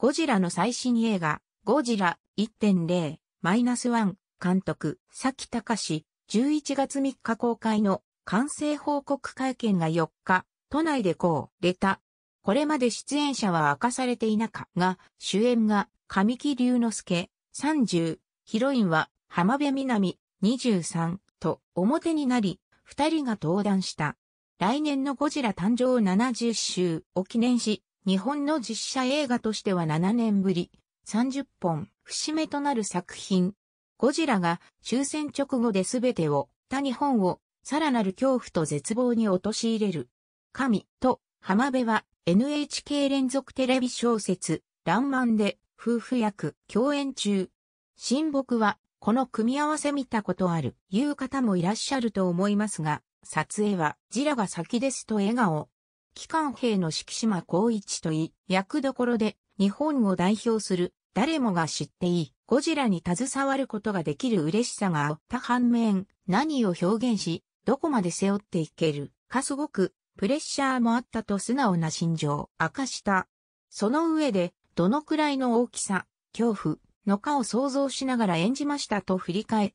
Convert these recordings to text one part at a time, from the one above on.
ゴジラの最新映画、ゴジラ1.0-1監督、崎隆11月3日公開の完成報告会見が4日、都内でこう、出た。これまで出演者は明かされていなかが、主演が神木隆之介30、ヒロインは浜辺美波23と表になり、二人が登壇した。来年のゴジラ誕生70周を記念し、日本の実写映画としては7年ぶり、30本、節目となる作品。ゴジラが終戦直後で全てを、他日本を、さらなる恐怖と絶望に陥れる。神と浜辺は NHK 連続テレビ小説、ランマンで夫婦役共演中。新睦はこの組み合わせ見たことある、いう方もいらっしゃると思いますが、撮影はジラが先ですと笑顔。機関兵の敷島光一といい、役どころで日本を代表する誰もが知っていいゴジラに携わることができる嬉しさがあった反面、何を表現し、どこまで背負っていけるかすごくプレッシャーもあったと素直な心情を明かした。その上で、どのくらいの大きさ、恐怖のかを想像しながら演じましたと振り返。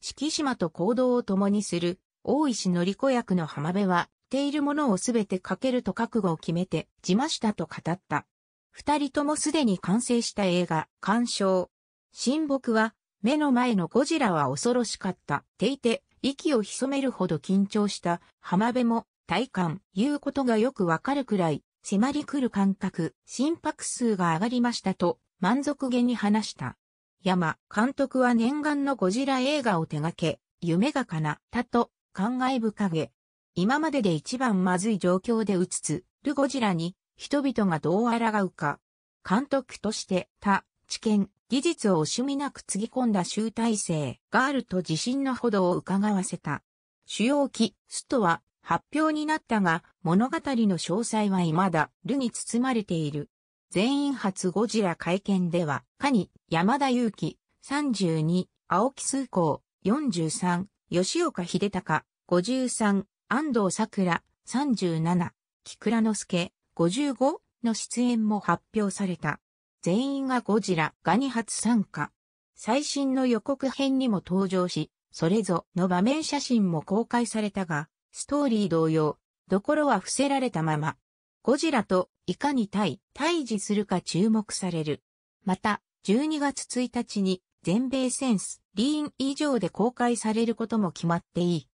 敷島と行動を共にする大石のり子役の浜辺は、ているものをすべてかけると覚悟を決めて、自ましたと語った。二人ともすでに完成した映画、鑑賞。新木は、目の前のゴジラは恐ろしかった。ていて、息を潜めるほど緊張した浜辺も体感、言うことがよくわかるくらい、迫り来る感覚、心拍数が上がりましたと、満足げに話した。山、監督は念願のゴジラ映画を手掛け、夢が叶ったと、感慨深げ、今までで一番まずい状況で打つつ、ルゴジラに人々がどう抗うか。監督として他、知見、技術を惜しみなくつぎ込んだ集大成ガールと自信のほどを伺わせた。主要機、ストは発表になったが、物語の詳細は未だ、ルに包まれている。全員初ゴジラ会見では、カニ、山田裕貴、32、青木崇光、43、吉岡秀隆、53、安藤桜、37、木倉之助、55の出演も発表された。全員がゴジラが2発参加。最新の予告編にも登場し、それぞの場面写真も公開されたが、ストーリー同様、どころは伏せられたまま。ゴジラといかに対、対峙するか注目される。また、12月1日に全米センス、リーン以上で公開されることも決まっていい。